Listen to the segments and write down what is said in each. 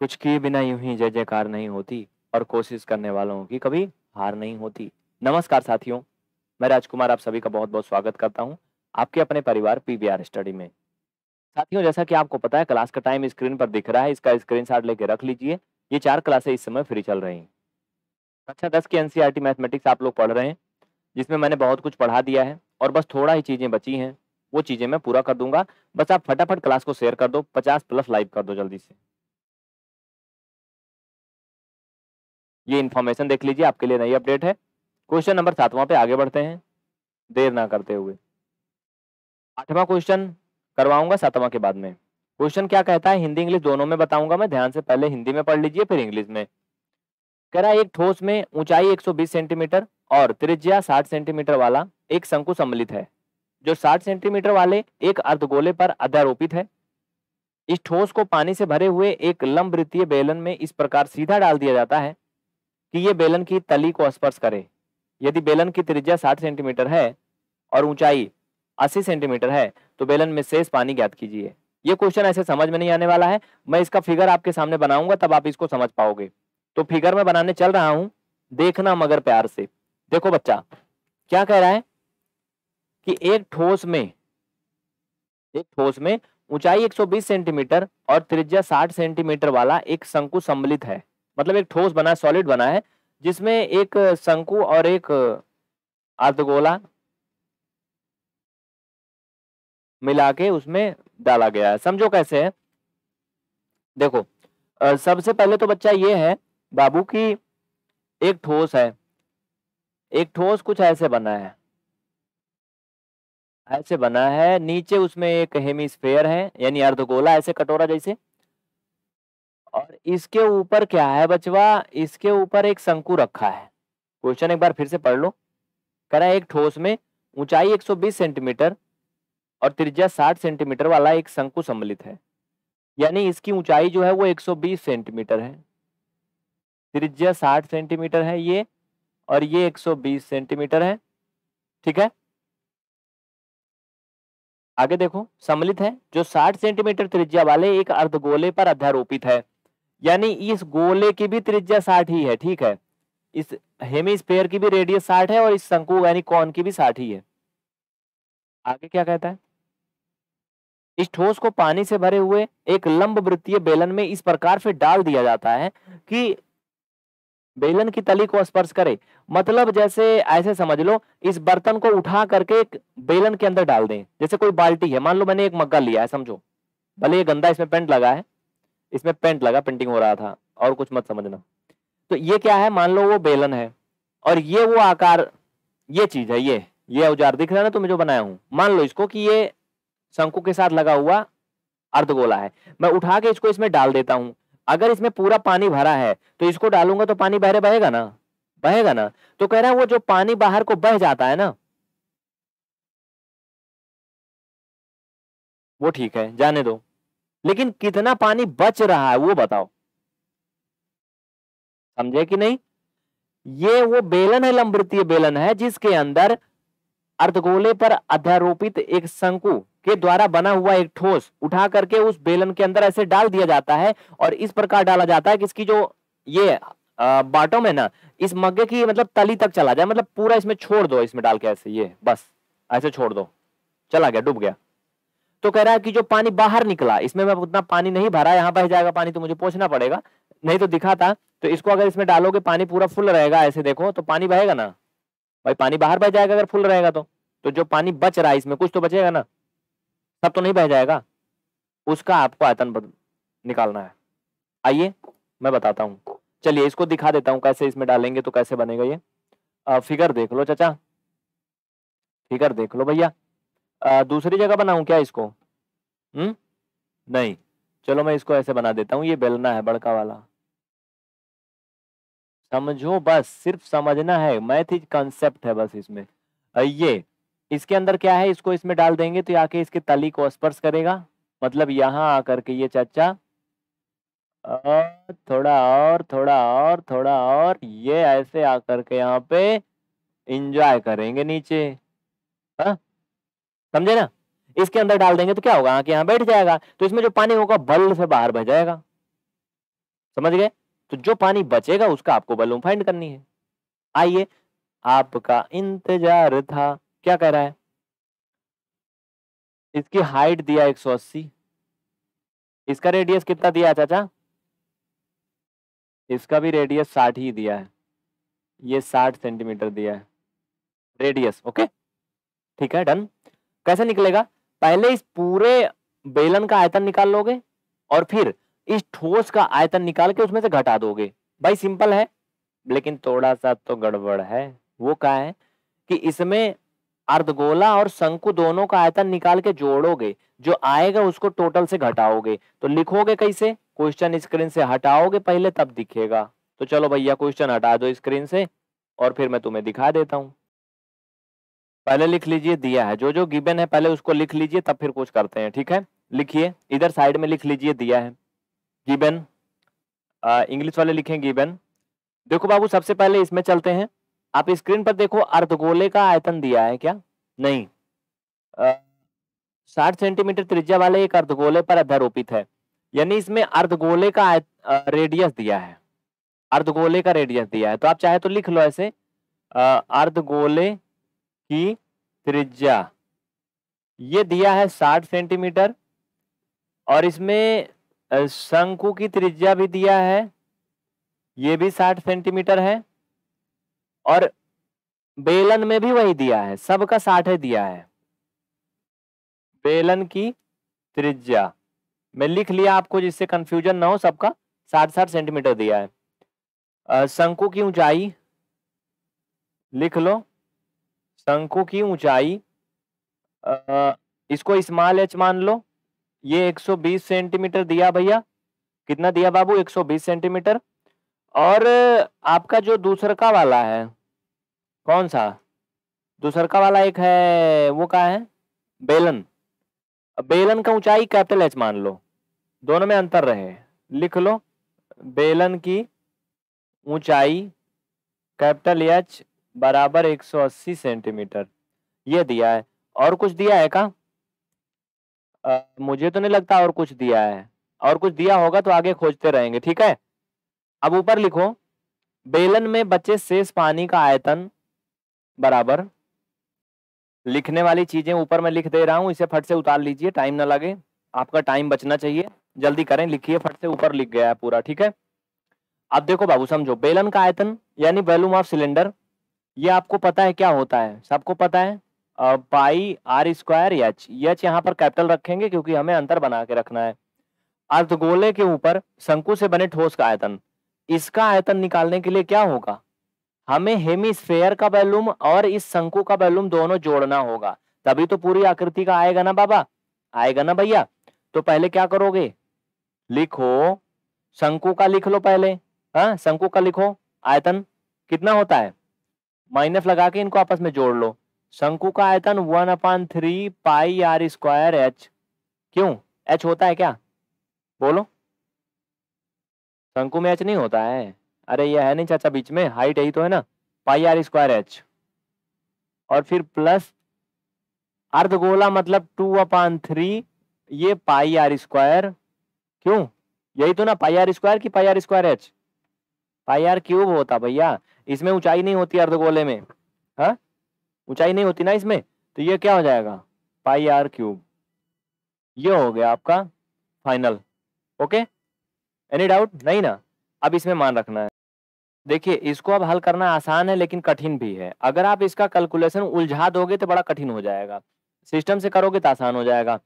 कुछ किए बिना यूं ही जय जयकार नहीं होती और कोशिश करने वालों की कभी हार नहीं होती नमस्कार साथियों मैं राजकुमार आप सभी का बहुत बहुत स्वागत करता हूं आपके अपने परिवार पीबीआर स्टडी में साथियों जैसा कि आपको पता है क्लास का टाइम स्क्रीन पर दिख रहा है इसका स्क्रीन लेके रख लीजिए ये चार क्लासें इस समय फ्री चल रही हैं कक्षा अच्छा, दस की टी मैथमेटिक्स आप लोग पढ़ रहे हैं जिसमें मैंने बहुत कुछ पढ़ा दिया है और बस थोड़ा ही चीज़ें बची हैं वो चीज़ें मैं पूरा कर दूंगा बस आप फटाफट क्लास को शेयर कर दो पचास प्लस लाइव कर दो जल्दी से ये इन्फॉर्मेशन देख लीजिए आपके लिए नई अपडेट है क्वेश्चन नंबर सातवां पे आगे बढ़ते हैं देर ना करते हुए आठवां क्वेश्चन करवाऊंगा सातवां के बाद में क्वेश्चन क्या कहता है हिंदी इंग्लिश दोनों में बताऊंगा मैं ध्यान से पहले हिंदी में पढ़ लीजिए फिर इंग्लिश में कह रहा है एक ठोस में ऊंचाई 120 सेंटीमीटर और त्रिज्या 60 सेंटीमीटर वाला एक शंकु सम्मिलित है जो 60 सेंटीमीटर वाले एक अर्धगोले पर अध्यारोपित है इस ठोस को पानी से भरे हुए एक लंब वृत्तीय बेलन में इस प्रकार सीधा डाल दिया जाता है कि ये बेलन की तली को स्पर्श करे यदि बेलन की त्रिज्या साठ सेंटीमीटर है और ऊंचाई अस्सी सेंटीमीटर है तो बेलन में शेष पानी ज्ञात कीजिए ये क्वेश्चन ऐसे समझ में नहीं आने वाला है मैं इसका फिगर आपके सामने बनाऊंगा तब आप इसको समझ पाओगे तो फिगर में बनाने चल रहा हूं देखना मगर प्यार से देखो बच्चा क्या कह रहा है कि एक ठोस में एक ठोस में ऊंचाई 120 सेंटीमीटर और त्रिज्या 60 सेंटीमीटर वाला एक शंकु सम्मिलित है मतलब एक ठोस बना है सॉलिड बना है जिसमें एक शंकु और एक अर्धगोला मिला के उसमें डाला गया है समझो कैसे है देखो सबसे पहले तो बच्चा ये है बाबू की एक ठोस है एक ठोस कुछ ऐसे बना है ऐसे बना है नीचे उसमें एक हेमी है यानी अर्धगोला ऐसे कटोरा जैसे और इसके ऊपर क्या है बचवा इसके ऊपर एक शंकु रखा है क्वेश्चन एक बार फिर से पढ़ लो करा एक ठोस में ऊंचाई 120 सेंटीमीटर और त्रिज्या 60 सेंटीमीटर वाला एक शंकु सम्मिलित है यानी इसकी ऊंचाई जो है वो 120 सेंटीमीटर है त्रिज्या 60 सेंटीमीटर है ये और ये 120 सेंटीमीटर है ठीक है आगे देखो सम्मिलित है जो 60 सेंटीमीटर त्रिज्या वाले एक अर्धगोले पर अध्यारोपित है यानी इस गोले की भी त्रिज्या साठ ही है ठीक है इस हेमिस्फेयर की भी रेडियस साठ है और इस शंकु यानी कौन की भी साठ ही है आगे क्या कहता है इस ठोस को पानी से भरे हुए एक लंब वृत्तीय बेलन में इस प्रकार से डाल दिया जाता है कि बेलन की तली को स्पर्श करे मतलब जैसे ऐसे समझ लो इस बर्तन को उठा करके एक बेलन के अंदर डाल दें जैसे कोई बाल्टी है मान लो मैंने एक मग्गा लिया है समझो भले ये गंदा इसमें पेंट लगा है इसमें पेंट लगा पेंटिंग हो रहा था और कुछ मत समझना तो ये क्या है मान लो वो बेलन है और ये वो आकार ये चीज है ये ये औजार दिख रहा है ना तुम्हें जो बनाया हूं मान लो इसको कि ये शंकु के साथ लगा हुआ अर्धगोला है मैं उठा के इसको इसमें डाल देता हूं अगर इसमें पूरा पानी भरा है तो इसको डालूंगा तो पानी बहरे बहेगा ना बहेगा ना तो कह रहा है वो जो पानी बाहर को बह जाता है ना वो ठीक है जाने दो लेकिन कितना पानी बच रहा है वो बताओ समझे कि नहीं ये वो बेलन है लंबवृत्तीय बेलन है जिसके अंदर अर्धगोले पर अध्यारोपित एक शंकु के द्वारा बना हुआ एक ठोस उठा करके उस बेलन के अंदर ऐसे डाल दिया जाता है और इस प्रकार डाला जाता है कि इसकी जो ये बाटो में ना इस मग्गे की मतलब तली तक चला जाए मतलब पूरा इसमें छोड़ दो इसमें डाल के ऐसे ये बस ऐसे छोड़ दो चला गया डूब गया तो कह रहा है कि जो पानी बाहर निकला इसमें मैं उतना पानी नहीं भरा यहाँ बह जाएगा पानी तो मुझे पूछना पड़ेगा नहीं तो दिखा था तो इसको अगर इसमें डालोगे पानी पूरा फुल रहेगा ऐसे देखो तो पानी बहेगा ना भाई पानी बाहर बह जाएगा अगर फुल रहेगा तो तो जो पानी बच रहा है इसमें कुछ तो बचेगा ना सब तो नहीं बह जाएगा उसका आपको आयतन निकालना है आइए मैं बताता हूँ चलिए इसको दिखा देता हूँ कैसे इसमें डालेंगे तो कैसे बनेगा ये फिगर देख लो चाचा फिगर देख लो भैया आ, दूसरी जगह बनाऊं क्या इसको हम्म नहीं चलो मैं इसको ऐसे बना देता हूँ ये बेलना है बड़का वाला समझो बस सिर्फ समझना है मैथ इज कंसेप्ट है बस इसमें ये इसके अंदर क्या है इसको इसमें डाल देंगे तो आके इसके तली को स्पर्श करेगा मतलब यहाँ आकर के ये चाचा थोड़ा और थोड़ा और थोड़ा और ये ऐसे आकर के यहाँ पे इंजॉय करेंगे नीचे हा? समझे ना इसके अंदर डाल देंगे तो क्या होगा आके यहाँ बैठ जाएगा तो इसमें जो पानी होगा बल से बाहर बह जाएगा समझ गए तो जो पानी बचेगा उसका आपको बलूम फाइंड करनी है आइए आपका इंतजार था क्या कह रहा है इसकी हाइट दिया 180 इसका रेडियस कितना दिया चाचा इसका भी रेडियस 60 ही दिया है ये 60 सेंटीमीटर दिया है रेडियस ओके ठीक है डन कैसे निकलेगा पहले इस पूरे बेलन का आयतन निकाल लोगे और फिर इस ठोस का आयतन निकाल के उसमें से घटा दोगे भाई सिंपल है लेकिन थोड़ा सा तो गड़बड़ है वो क्या है कि इसमें अर्धगोला और शंकु दोनों का आयतन निकाल के जोड़ोगे जो आएगा उसको टोटल से घटाओगे तो लिखोगे कैसे क्वेश्चन स्क्रीन से हटाओगे पहले तब दिखेगा तो चलो भैया क्वेश्चन हटा दो स्क्रीन से और फिर मैं तुम्हें दिखा देता हूँ पहले लिख लीजिए दिया है जो जो गिवन है पहले उसको लिख लीजिए तब फिर कुछ करते हैं ठीक है लिखिए इधर साइड में लिख लीजिए दिया है गिवन इंग्लिश वाले लिखें गिवन देखो बाबू सबसे पहले इसमें चलते हैं आप स्क्रीन पर देखो अर्धगोले का आयतन दिया है क्या नहीं साठ सेंटीमीटर त्रिज्या वाले एक अर्धगोले पर अध्यारोपित है यानी इसमें अर्धगोले का रेडियस दिया है अर्धगोले का रेडियस दिया है तो आप चाहे तो लिख लो ऐसे अर्धगोले की त्रिज्या ये दिया है साठ सेंटीमीटर और इसमें शंकु की त्रिज्या भी दिया है ये भी साठ सेंटीमीटर है और बेलन में भी वही दिया है सबका साठ है दिया है बेलन की त्रिज्या मैं लिख लिया आपको जिससे कंफ्यूजन ना हो सबका साठ साठ सेंटीमीटर दिया है शंकु की ऊंचाई लिख लो शंकु की ऊंचाई इसको स्मॉल एच मान लो ये 120 सेंटीमीटर दिया भैया कितना दिया बाबू 120 सेंटीमीटर और आपका जो का वाला है कौन सा का वाला एक है वो का है बेलन बेलन का ऊंचाई कैपिटल एच मान लो दोनों में अंतर रहे लिख लो बेलन की ऊंचाई कैपिटल एच बराबर 180 सेंटीमीटर ये दिया है और कुछ दिया है का आ, मुझे तो नहीं लगता और कुछ दिया है और कुछ दिया होगा तो आगे खोजते रहेंगे ठीक है अब ऊपर लिखो बेलन में बचे शेष पानी का आयतन बराबर लिखने वाली चीजें ऊपर मैं लिख दे रहा हूं इसे फट से उतार लीजिए टाइम ना लगे आपका टाइम बचना चाहिए जल्दी करें लिखिए फट से ऊपर लिख गया है पूरा ठीक है अब देखो बाबू समझो बेलन का आयतन यानी वैल्यूम ऑफ सिलेंडर ये आपको पता है क्या होता है सबको पता है pi r square h h यहाँ पर कैपिटल रखेंगे क्योंकि हमें अंतर बना के रखना है अर्धगोले के ऊपर शंकु से बने ठोस का आयतन इसका आयतन निकालने के लिए क्या होगा हमें हेमिस्फेयर का बैलूम और इस शंकु का बैलूम दोनों जोड़ना होगा तभी तो पूरी आकृति का आएगा ना बाबा आएगा ना भैया तो पहले क्या करोगे लिखो शंकु का लिख लो पहले हाँ शंकु का लिखो आयतन कितना होता है माइनस लगा के इनको आपस में जोड़ लो शंकु का आयतन one upon three pi r square h क्यों एच होता है क्या बोलो शंकु में एच नहीं होता है अरे ये है नहीं चाचा बीच में हाइट यही तो है ना पाई आर स्क्वायर एच और फिर प्लस अर्धगोला मतलब टू अपान थ्री ये पाई आर स्क्वायर क्यों यही तो ना पाई आर स्क्वायर की pi r square h pi r cube होता भैया इसमें ऊंचाई नहीं होती अर्धगोले में हाँ ऊंचाई नहीं होती ना इसमें तो ये क्या हो जाएगा पाई आर क्यूब ये हो गया आपका फाइनल ओके एनी डाउट नहीं ना अब इसमें मान रखना है देखिए इसको अब हल करना आसान है लेकिन कठिन भी है अगर आप इसका कैलकुलेशन उलझा दोगे तो बड़ा कठिन हो जाएगा सिस्टम से करोगे तो आसान हो जाएगा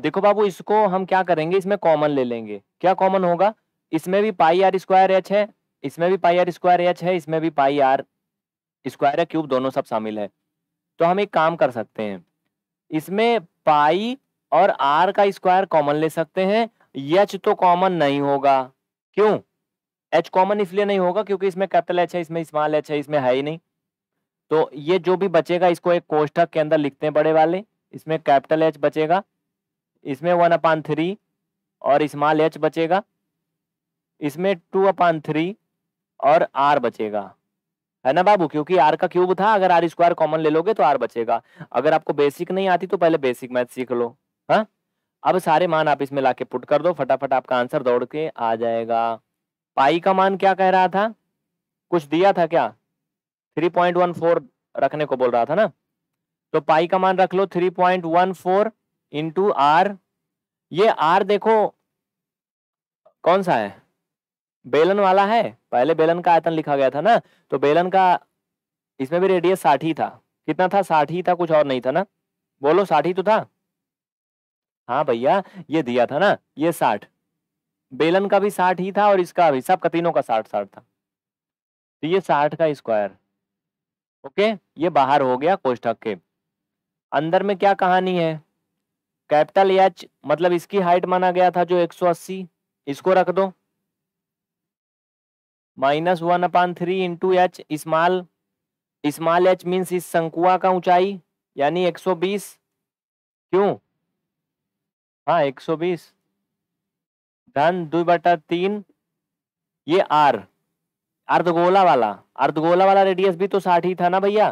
देखो बाबू इसको हम क्या करेंगे इसमें कॉमन ले लेंगे क्या कॉमन होगा इसमें भी पाई आर स्क्वायर एच है इसमें भी पाई आर स्क्वायर एच है इसमें भी पाई आर स्क्वायर क्यूब दोनों सब शामिल है तो हम एक काम कर सकते हैं इसमें पाई और आर का स्क्वायर कॉमन ले सकते हैं एच तो कॉमन नहीं होगा क्यों एच कॉमन इसलिए नहीं होगा क्योंकि इसमें कैपिटल एच है इसमें स्मॉल एच है इसमें है ही नहीं तो ये जो भी बचेगा इसको एक कोष्ठक के अंदर लिखते हैं बड़े वाले इसमें कैपिटल एच बचेगा इसमें वन अपान थ्री और स्मॉल एच बचेगा इसमें टू अपान थ्री और आर बचेगा है ना बाबू क्योंकि आर का क्यूब था अगर आर स्क्वायर कॉमन ले लोगे तो आर बचेगा अगर आपको बेसिक नहीं आती तो पहले बेसिक मैथ सीख लो हाँ अब सारे मान आप इसमें लाके पुट कर दो फटाफट आपका आंसर दौड़ के आ जाएगा पाई का मान क्या कह रहा था कुछ दिया था क्या 3.14 रखने को बोल रहा था ना तो पाई का मान रख लो 3.14 point one four into r ये आर देखो कौन सा है बेलन वाला है पहले बेलन का आयतन लिखा गया था ना तो बेलन का इसमें भी रेडियस साठ ही था कितना था साठ ही था कुछ और नहीं था ना बोलो साठ ही तो था हाँ भैया ये दिया था ना ये साठ बेलन का भी साठ ही था और इसका भी सबका तीनों का साठ साठ था तो ये साठ का स्क्वायर ओके ये बाहर हो गया कोष्ठक के अंदर में क्या कहानी है कैपिटल एच मतलब इसकी हाइट माना गया था जो 180 इसको रख दो minus one upon three into h small small h means इस शंकुआ का ऊंचाई यानी एक सौ बीस क्यों हाँ एक सौ बीस धन दो बटा तीन ये आर अर्धगोला वाला अर्धगोला वाला रेडियस भी तो साठ ही था ना भैया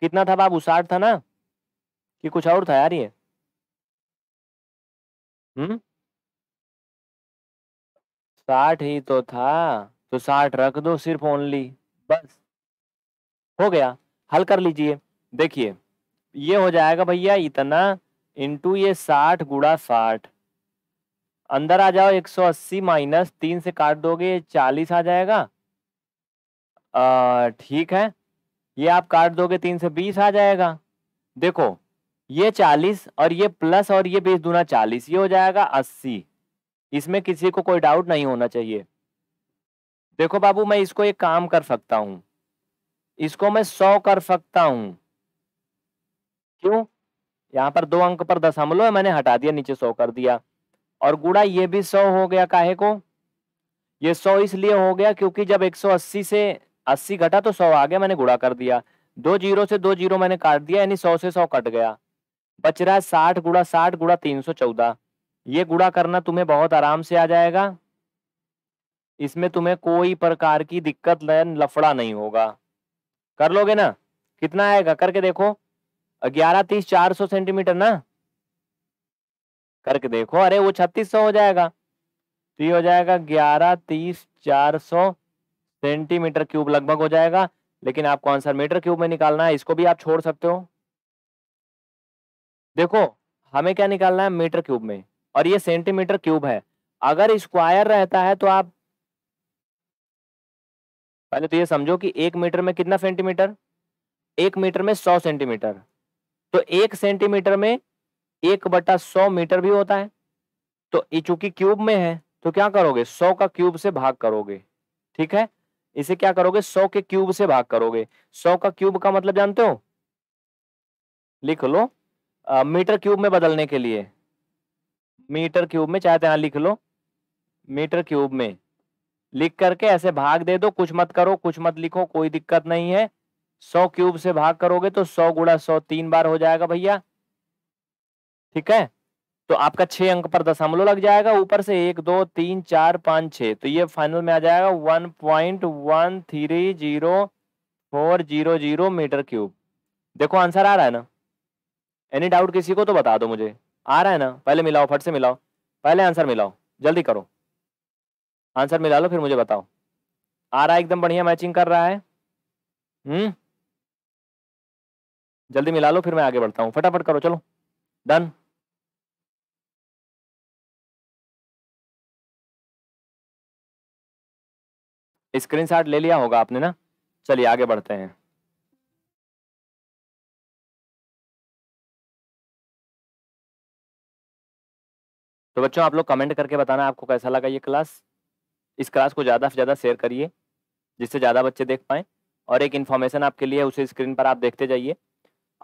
कितना था बाबू साठ था ना कि कुछ और था यार ये हम्म साठ ही तो था तो साठ रख दो सिर्फ ओनली बस हो गया हल कर लीजिए देखिए ये हो जाएगा भैया इतना इंटू ये साठ गुड़ा साठ अंदर आ जाओ एक सौ अस्सी माइनस तीन से काट दोगे चालीस आ जाएगा ठीक है ये आप काट दोगे तीन से बीस आ जाएगा देखो ये चालीस और ये प्लस और ये बीस दूना चालीस ये हो जाएगा अस्सी इसमें किसी को कोई डाउट नहीं होना चाहिए देखो बाबू मैं इसको एक काम कर सकता हूं इसको मैं सौ कर सकता हूं क्यों यहाँ पर दो अंक पर दशमलव है मैंने हटा दिया नीचे सौ कर दिया और गुड़ा ये भी सौ हो गया काहे को ये सौ इसलिए हो गया क्योंकि जब 180 से 80 घटा तो सौ आ गया मैंने गुड़ा कर दिया दो जीरो से दो जीरो मैंने काट दिया यानी सौ से सौ कट गया बच रहा है साठ गुड़ा साठ गुड़ा तीन सौ चौदह ये गुड़ा करना तुम्हें बहुत आराम से आ जाएगा इसमें तुम्हें कोई प्रकार की दिक्कत लफड़ा नहीं होगा कर लोगे ना कितना आएगा करके देखो ग्यारह तीस चार सौ सेंटीमीटर ना करके देखो अरे वो छत्तीस सौ हो जाएगा तो ये हो जाएगा ग्यारह तीस चार सौ सेंटीमीटर क्यूब लगभग हो जाएगा लेकिन आपको आंसर मीटर क्यूब में निकालना है इसको भी आप छोड़ सकते हो देखो हमें क्या निकालना है मीटर क्यूब में और ये सेंटीमीटर क्यूब है अगर स्क्वायर रहता है तो आप पहले तो ये समझो कि एक मीटर में कितना सेंटीमीटर एक मीटर में सौ सेंटीमीटर तो एक सेंटीमीटर में एक बटा सौ मीटर भी होता है तो चूंकि क्यूब में है तो क्या करोगे सौ का क्यूब से भाग करोगे ठीक है इसे क्या करोगे सौ के क्यूब से भाग करोगे सौ का क्यूब का मतलब जानते हो लिख लो आ, मीटर क्यूब में बदलने के लिए मीटर क्यूब में चाहे तो यहाँ लिख लो मीटर क्यूब में लिख करके ऐसे भाग दे दो कुछ मत करो कुछ मत लिखो कोई दिक्कत नहीं है सौ क्यूब से भाग करोगे तो सौ गुड़ा सौ तीन बार हो जाएगा भैया ठीक है तो आपका छह अंक पर दशमलव लग जाएगा ऊपर से एक दो तीन चार पाँच छ तो ये फाइनल में आ जाएगा one point one three zero four zero zero metre cube देखो आंसर आ रहा है ना एनी डाउट किसी को तो बता दो मुझे आ रहा है ना पहले मिलाओ फट से मिलाओ पहले आंसर मिलाओ जल्दी करो आंसर मिला लो फिर मुझे बताओ आ रहा है एकदम बढ़िया मैचिंग कर रहा है हम्म जल्दी मिला लो फिर मैं आगे बढ़ता हूँ फटाफट करो चलो डन स्क्रीनशॉट ले लिया होगा आपने ना चलिए आगे बढ़ते हैं तो बच्चों आप लोग कमेंट करके बताना आपको कैसा लगा ये क्लास इस क्लास को ज़्यादा से ज़्यादा शेयर करिए जिससे ज़्यादा बच्चे देख पाएँ और एक इन्फॉर्मेशन आपके लिए उसे स्क्रीन पर आप देखते जाइए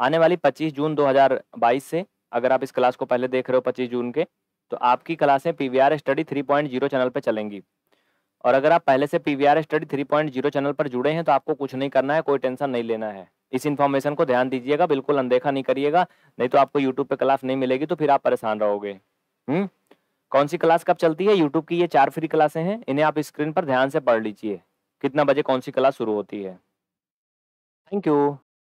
आने वाली 25 जून 2022 से अगर आप इस क्लास को पहले देख रहे हो 25 जून के तो आपकी क्लासें पी स्टडी 3.0 चैनल पर चलेंगी और अगर आप पहले से पी स्टडी 3.0 चैनल पर जुड़े हैं तो आपको कुछ नहीं करना है कोई टेंशन नहीं लेना है इस इन्फॉर्मेशन को ध्यान दीजिएगा बिल्कुल अनदेखा नहीं करिएगा नहीं तो आपको यूट्यूब पर क्लास नहीं मिलेगी तो फिर आप परेशान रहोगे हम्म कौन सी क्लास कब चलती है यूट्यूब की ये चार फ्री क्लासें हैं इन्हें आप स्क्रीन पर ध्यान से पढ़ लीजिए कितना बजे कौन सी क्लास शुरू होती है थैंक यू